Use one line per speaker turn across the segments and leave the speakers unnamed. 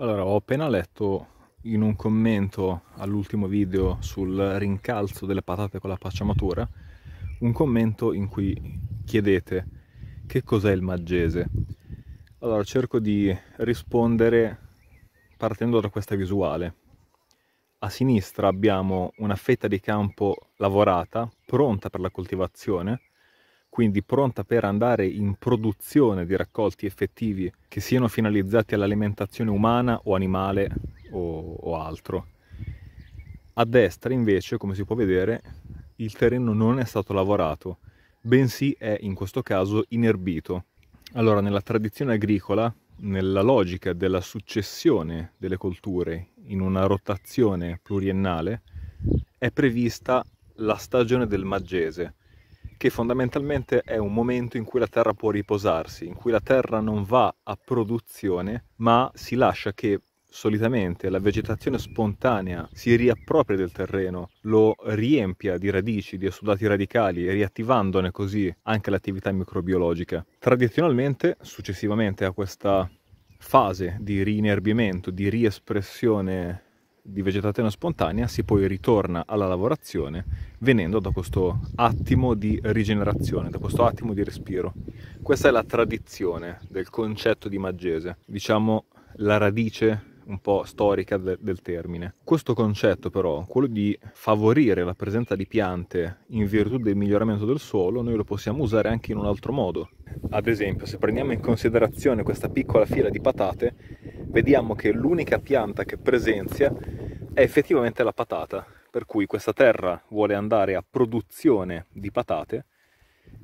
Allora, ho appena letto in un commento all'ultimo video sul rincalzo delle patate con la faccia matura un commento in cui chiedete che cos'è il maggese. Allora, cerco di rispondere partendo da questa visuale. A sinistra abbiamo una fetta di campo lavorata, pronta per la coltivazione, quindi pronta per andare in produzione di raccolti effettivi che siano finalizzati all'alimentazione umana o animale o, o altro. A destra invece, come si può vedere, il terreno non è stato lavorato, bensì è in questo caso inerbito. Allora, nella tradizione agricola, nella logica della successione delle colture in una rotazione pluriennale, è prevista la stagione del maggese, che fondamentalmente è un momento in cui la terra può riposarsi, in cui la terra non va a produzione, ma si lascia che solitamente la vegetazione spontanea si riappropria del terreno, lo riempia di radici, di assodati radicali, riattivandone così anche l'attività microbiologica. Tradizionalmente, successivamente a questa fase di rinerbimento, di riespressione di vegetazione spontanea si poi ritorna alla lavorazione venendo da questo attimo di rigenerazione, da questo attimo di respiro. Questa è la tradizione del concetto di Maggese, diciamo la radice un po' storica de- del termine. Questo concetto però, quello di favorire la presenza di piante in virtù del miglioramento del suolo, noi lo possiamo usare anche in un altro modo. Ad esempio, se prendiamo in considerazione questa piccola fila di patate, vediamo che l'unica pianta che presenzia è effettivamente la patata, per cui questa terra vuole andare a produzione di patate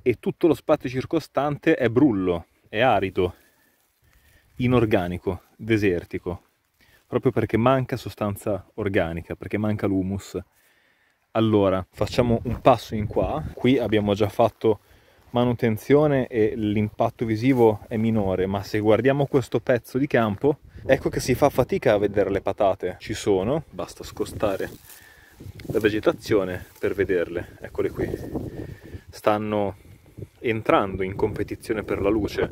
e tutto lo spazio circostante è brullo, è arido, inorganico, desertico, proprio perché manca sostanza organica, perché manca l'humus. Allora, facciamo un passo in qua, qui abbiamo già fatto manutenzione e l'impatto visivo è minore, ma se guardiamo questo pezzo di campo Ecco che si fa fatica a vedere le patate. Ci sono, basta scostare la vegetazione per vederle. Eccole qui. Stanno entrando in competizione per la luce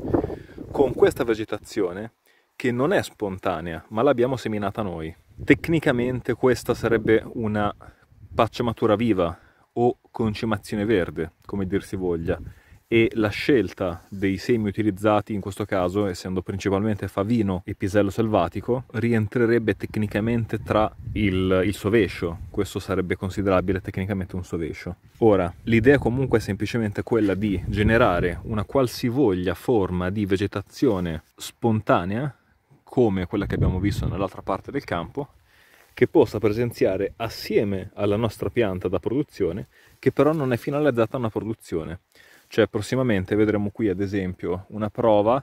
con questa vegetazione che non è spontanea, ma l'abbiamo seminata noi. Tecnicamente questa sarebbe una pacciamatura viva o concimazione verde, come dir si voglia e la scelta dei semi utilizzati in questo caso, essendo principalmente favino e pisello selvatico, rientrerebbe tecnicamente tra il, il sovescio. Questo sarebbe considerabile tecnicamente un sovescio. Ora, l'idea comunque è semplicemente quella di generare una qualsivoglia forma di vegetazione spontanea, come quella che abbiamo visto nell'altra parte del campo, che possa presenziare assieme alla nostra pianta da produzione, che però non è finalizzata a una produzione cioè prossimamente vedremo qui ad esempio una prova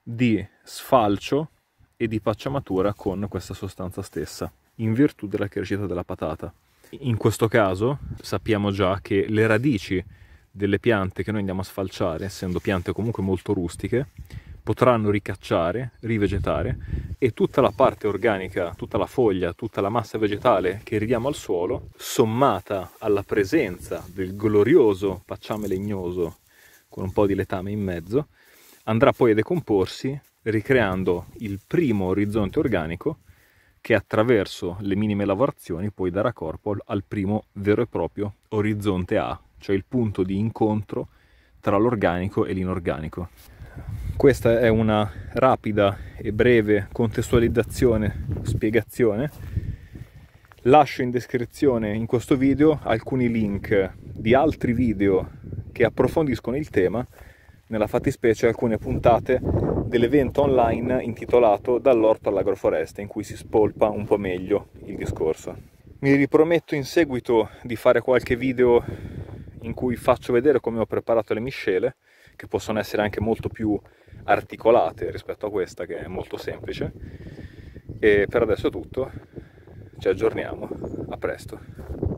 di sfalcio e di pacciamatura con questa sostanza stessa in virtù della crescita della patata. In questo caso sappiamo già che le radici delle piante che noi andiamo a sfalciare, essendo piante comunque molto rustiche, potranno ricacciare, rivegetare e tutta la parte organica, tutta la foglia, tutta la massa vegetale che ridiamo al suolo, sommata alla presenza del glorioso pacciame legnoso con un po' di letame in mezzo, andrà poi a decomporsi ricreando il primo orizzonte organico che attraverso le minime lavorazioni poi darà corpo al primo vero e proprio orizzonte A, cioè il punto di incontro tra l'organico e l'inorganico. Questa è una rapida e breve contestualizzazione, spiegazione. Lascio in descrizione in questo video alcuni link di altri video che approfondiscono il tema, nella fattispecie alcune puntate dell'evento online intitolato Dall'orto all'agroforesta, in cui si spolpa un po' meglio il discorso. Mi riprometto in seguito di fare qualche video in cui faccio vedere come ho preparato le miscele, che possono essere anche molto più articolate rispetto a questa che è molto semplice. E per adesso è tutto, ci aggiorniamo, a presto.